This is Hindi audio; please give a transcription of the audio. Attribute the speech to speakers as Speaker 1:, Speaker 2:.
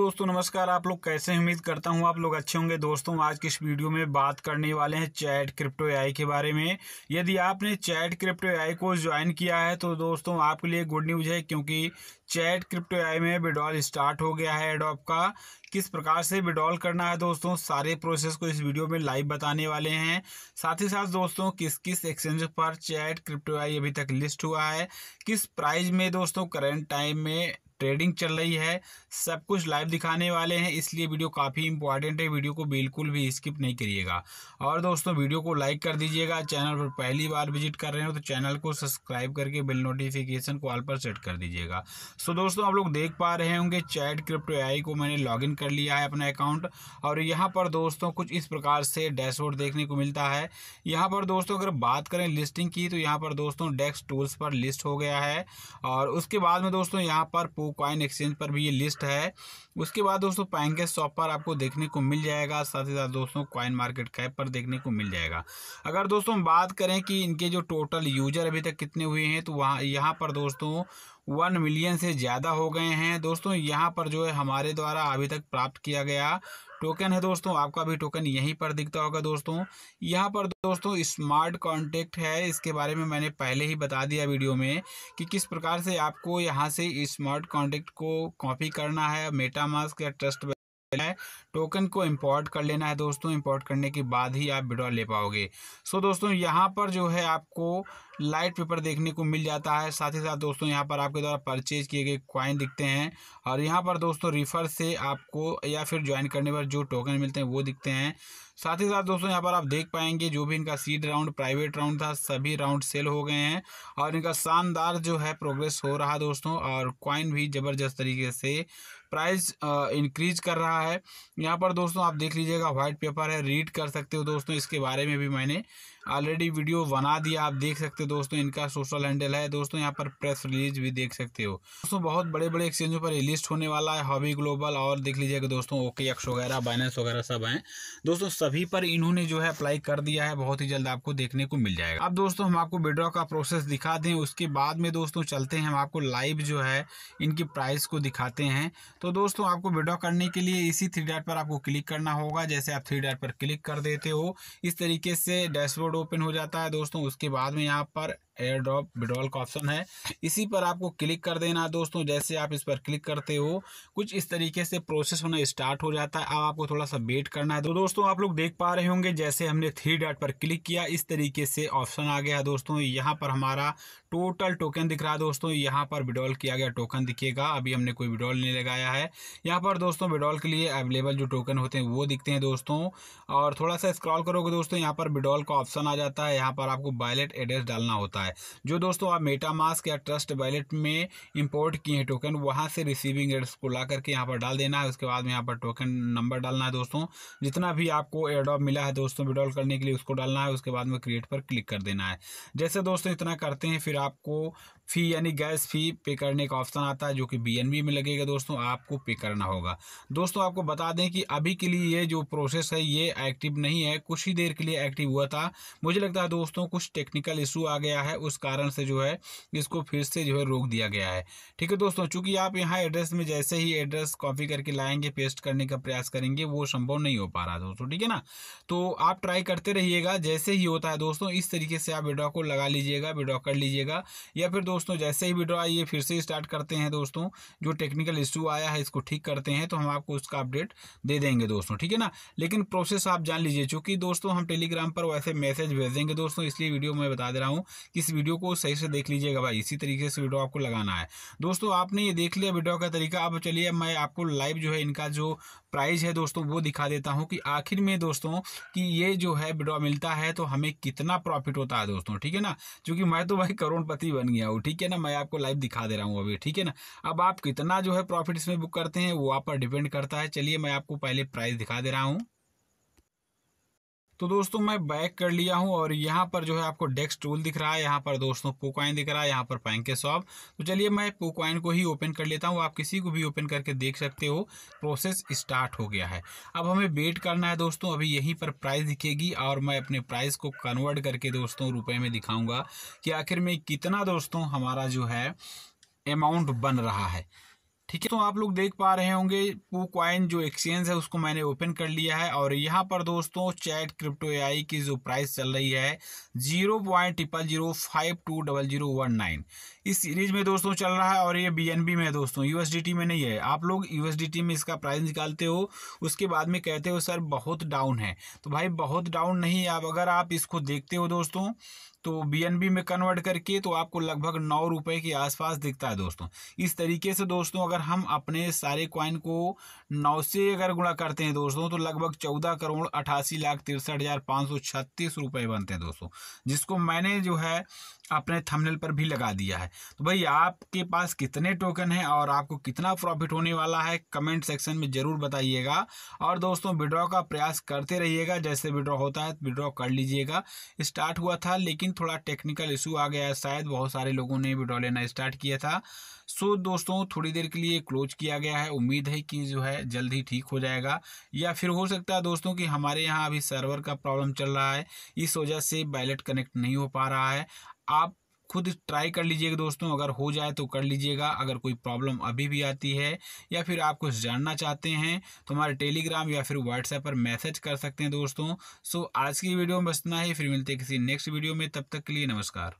Speaker 1: दोस्तों नमस्कार आप लोग कैसे उम्मीद करता हूँ आप लोग अच्छे होंगे दोस्तों आज की इस वीडियो में बात करने वाले हैं चैट क्रिप्टो एआई के बारे में यदि आपने चैट क्रिप्टो एआई को ज्वाइन किया है तो दोस्तों आपके लिए गुड न्यूज़ है क्योंकि चैट क्रिप्टो एआई में विड्रॉल स्टार्ट हो गया है एडॉप का किस प्रकार से विड्रॉल करना है दोस्तों सारे प्रोसेस को इस वीडियो में लाइव बताने वाले हैं साथ ही साथ दोस्तों किस किस एक्सचेंज पर चैट क्रिप्टो आई अभी तक लिस्ट हुआ है किस प्राइस में दोस्तों करेंट टाइम में ट्रेडिंग चल रही है सब कुछ लाइव दिखाने वाले हैं इसलिए वीडियो काफ़ी इंपॉर्टेंट है वीडियो को बिल्कुल भी स्किप नहीं करिएगा और दोस्तों वीडियो को लाइक कर दीजिएगा चैनल पर पहली बार विजिट कर रहे हो तो चैनल को सब्सक्राइब करके बिल नोटिफिकेशन को ऑल पर सेट कर दीजिएगा सो दोस्तों आप लोग देख पा रहे होंगे चैट क्रिप्टो आई को मैंने लॉग कर लिया है अपना अकाउंट और यहाँ पर दोस्तों कुछ इस प्रकार से डैशबोर्ड देखने को मिलता है यहाँ पर दोस्तों अगर बात करें लिस्टिंग की तो यहाँ पर दोस्तों डेस्क टूल्स पर लिस्ट हो गया है और उसके बाद में दोस्तों यहाँ पर पोकॉइन एक्सचेंज पर भी ये लिस्ट है उसके बाद दोस्तों पैंके शॉप पर आपको देखने को मिल जाएगा साथ ही साथ दोस्तों कॉइन मार्केट कैप पर देखने को मिल जाएगा अगर दोस्तों बात करें कि इनके जो टोटल यूजर अभी तक कितने हुए हैं तो वहाँ यहाँ पर दोस्तों वन मिलियन से ज़्यादा हो गए हैं दोस्तों यहाँ पर जो है हमारे द्वारा अभी तक प्राप्त किया गया टोकन है दोस्तों आपका भी टोकन यहीं पर दिखता होगा दोस्तों यहाँ पर दोस्तों स्मार्ट कॉन्टेक्ट है इसके बारे में मैंने पहले ही बता दिया वीडियो में कि किस प्रकार से आपको यहाँ से स्मार्ट कॉन्टेक्ट को कॉपी करना है मेटामास्क या ट्रस्ट लेना है टोकन को इंपोर्ट कर लेना है दोस्तों इंपोर्ट करने के बाद ही आप विड्रॉ ले पाओगे सो so, दोस्तों यहां पर जो है आपको लाइट पेपर देखने को मिल जाता है साथ ही साथ दोस्तों यहां पर आपके द्वारा परचेज किए गए क्वाइन दिखते हैं और यहाँ पर दोस्तों रिफर से आपको या फिर ज्वाइन करने पर जो टोकन मिलते हैं वो दिखते हैं साथ ही साथ दोस्तों यहाँ पर आप देख पाएंगे जो भी इनका सीड राउंड प्राइवेट राउंड था सभी राउंड सेल हो गए हैं और इनका शानदार जो है प्रोग्रेस हो रहा दोस्तों और क्वाइन भी ज़बरदस्त तरीके से प्राइस इंक्रीज कर रहा है यहाँ पर दोस्तों आप देख लीजिएगा वाइट पेपर है रीड कर सकते हो दोस्तों इसके बारे में भी मैंने ऑलरेडी वीडियो बना दिया आप देख सकते हो दोस्तों इनका सोशल हैंडल है दोस्तों यहाँ पर प्रेस रिलीज भी देख सकते हो दोस्तों बहुत बड़े बड़े एक्सचेंजों पर लिस्ट होने वाला है हॉबी ग्लोबल और देख लीजिएगा दोस्तों ओके एक्स वगैरह बाइनेंस वगैरह सब हैं दोस्तों सभी पर इन्होंने जो है अप्लाई कर दिया है बहुत ही जल्द आपको देखने को मिल जाएगा अब दोस्तों हम आपको विड्रॉ का प्रोसेस दिखा दें उसके बाद में दोस्तों चलते हैं हम आपको लाइव जो है इनकी प्राइस को दिखाते हैं तो दोस्तों आपको विड्रॉ करने के लिए इसी थ्री डॉट पर आपको क्लिक करना होगा जैसे आप थ्री डॉट पर क्लिक कर देते हो इस तरीके से डैशबोर्ड डैशबोर्ड ओपन हो जाता है दोस्तों उसके बाद में यहाँ पर एयर ड्रॉप विड्रॉल का ऑप्शन है इसी पर आपको क्लिक कर देना दोस्तों जैसे आप इस पर क्लिक करते हो कुछ इस तरीके से प्रोसेस होना स्टार्ट हो जाता है अब आपको थोड़ा सा वेट करना है तो दोस्तों आप लोग देख पा रहे होंगे जैसे हमने थ्री डॉट पर क्लिक किया इस तरीके से ऑप्शन आ गया दोस्तों यहाँ पर हमारा टोटल टोकन दिख रहा है दोस्तों यहाँ पर विड्रॉल किया गया टोकन दिखेगा अभी हमने कोई विड्रॉल नहीं लगाया है यहाँ पर दोस्तों विड्रॉल के लिए अवेलेबल जो टोकन होते हैं वो दिखते हैं दोस्तों और थोड़ा सा स्क्रॉल करोगे दोस्तों यहाँ पर विड्रॉल का ऑप्शन आ जाता है यहाँ पर आपको वॉलेट एड्रेस डालना होता है है जो दोस्तों आप मेटा मास्क या ट्रस्ट वैलेट में इंपोर्ट किए हैं टोकन वहाँ से रिसीविंग एड्स को ला करके यहाँ पर डाल देना है उसके बाद में यहाँ पर टोकन नंबर डालना है दोस्तों जितना भी आपको एडॉप मिला है दोस्तों विड्रॉल करने के लिए उसको डालना है उसके बाद में क्रिएट पर क्लिक कर देना है जैसे दोस्तों इतना करते हैं फिर आपको फ़ी यानी गैस फी पे करने का ऑप्शन आता है जो कि बी में लगेगा दोस्तों आपको पे करना होगा दोस्तों आपको बता दें कि अभी के लिए ये जो प्रोसेस है ये एक्टिव नहीं है कुछ ही देर के लिए एक्टिव हुआ था मुझे लगता है दोस्तों कुछ टेक्निकल इशू आ गया है उस कारण से जो है इसको फिर से जो है रोक दिया गया है ठीक है दोस्तों चूंकि आप यहाँ एड्रेस में जैसे ही एड्रेस कॉपी करके लाएंगे पेस्ट करने का प्रयास करेंगे वो संभव नहीं हो पा रहा दोस्तों ठीक है ना तो आप ट्राई करते रहिएगा जैसे ही होता है दोस्तों इस तरीके से आप विड्रॉ को लगा लीजिएगा विड्रॉ कर लीजिएगा या फिर दोस्तों जैसे ही विड्रॉ आइए फिर से स्टार्ट करते हैं दोस्तों जो टेक्निकल इश्यू आया है इसको ठीक करते हैं तो हम आपको उसका अपडेट दे देंगे दोस्तों ठीक है ना लेकिन प्रोसेस आप जान लीजिए चूंकि दोस्तों हम टेलीग्राम पर वैसे मैसेज भेज देंगे दोस्तों इसलिए वीडियो में बता दे रहा हूँ कि इस वीडियो को सही से देख लीजिएगा भाई इसी तरीके से वीडियो आपको लगाना है दोस्तों आपने ये देख लिया वीडियो का तरीका अब चलिए मैं आपको लाइव जो है इनका जो प्राइस है दोस्तों वो दिखा देता हूँ कि आखिर में दोस्तों कि ये जो है वीडियो मिलता है तो हमें कितना प्रॉफिट होता है दोस्तों ठीक है ना क्योंकि मैं तो भाई करोड़पति बन गया हूँ ठीक है ना मैं आपको लाइव दिखा दे रहा हूँ अभी ठीक है ना अब आप कितना जो है प्रॉफिट इसमें बुक करते हैं वो आप पर डिपेंड करता है चलिए मैं आपको पहले प्राइस दिखा दे रहा हूँ तो दोस्तों मैं बैक कर लिया हूं और यहां पर जो है आपको डेस्क टूल दिख रहा है यहां पर दोस्तों पोकॉइन दिख रहा है यहां पर पैंके सॉप तो चलिए मैं पोकॉइन को ही ओपन कर लेता हूं आप किसी को भी ओपन करके देख सकते हो प्रोसेस स्टार्ट हो गया है अब हमें वेट करना है दोस्तों अभी यहीं पर प्राइस दिखेगी और मैं अपने प्राइस को कन्वर्ट करके दोस्तों रुपये में दिखाऊँगा कि आखिर में कितना दोस्तों हमारा जो है अमाउंट बन रहा है ठीक है तो आप लोग देख पा रहे होंगे वो क्वाइन जो एक्सचेंज है उसको मैंने ओपन कर लिया है और यहाँ पर दोस्तों चैट क्रिप्टो एआई की जो प्राइस चल रही है zero point triple zero five two double zero one nine इस सीरीज में दोस्तों चल रहा है और ये बीएनबी में है दोस्तों यूएसडीटी में नहीं है आप लोग यूएसडीटी में इसका प्राइस निकालते हो उसके बाद में कहते हो सर बहुत डाउन है तो भाई बहुत डाउन नहीं है अब अगर आप इसको देखते हो दोस्तों तो बी में कन्वर्ट करके तो आपको लगभग नौ रुपये के आसपास दिखता है दोस्तों इस तरीके से दोस्तों अगर हम अपने सारे क्वाइन को नौ से अगर गुणा करते हैं दोस्तों तो लगभग चौदह करोड़ अठासी लाख तिरसठ हज़ार पाँच सौ छत्तीस रुपये बनते हैं दोस्तों जिसको मैंने जो है अपने थंबनेल पर भी लगा दिया है तो भाई आपके पास कितने टोकन हैं और आपको कितना प्रॉफिट होने वाला है कमेंट सेक्शन में ज़रूर बताइएगा और दोस्तों विड्रॉ का प्रयास करते रहिएगा जैसे विड्रॉ होता है विड्रॉ कर लीजिएगा स्टार्ट हुआ था लेकिन लेकिन थोड़ा टेक्निकल इशू आ गया है शायद बहुत सारे लोगों ने विड्रॉ लेना स्टार्ट किया था सो दोस्तों थोड़ी देर के लिए क्लोज किया गया है उम्मीद है कि जो है जल्द ही ठीक हो जाएगा या फिर हो सकता है दोस्तों कि हमारे यहाँ अभी सर्वर का प्रॉब्लम चल रहा है इस वजह से बैलेट कनेक्ट नहीं हो पा रहा है आप खुद ट्राई कर लीजिएगा दोस्तों अगर हो जाए तो कर लीजिएगा अगर कोई प्रॉब्लम अभी भी आती है या फिर आप कुछ जानना चाहते हैं तो हमारे टेलीग्राम या फिर व्हाट्सएप पर मैसेज कर सकते हैं दोस्तों सो आज की वीडियो में बस इतना ही फिर मिलते किसी नेक्स्ट वीडियो में तब तक के लिए नमस्कार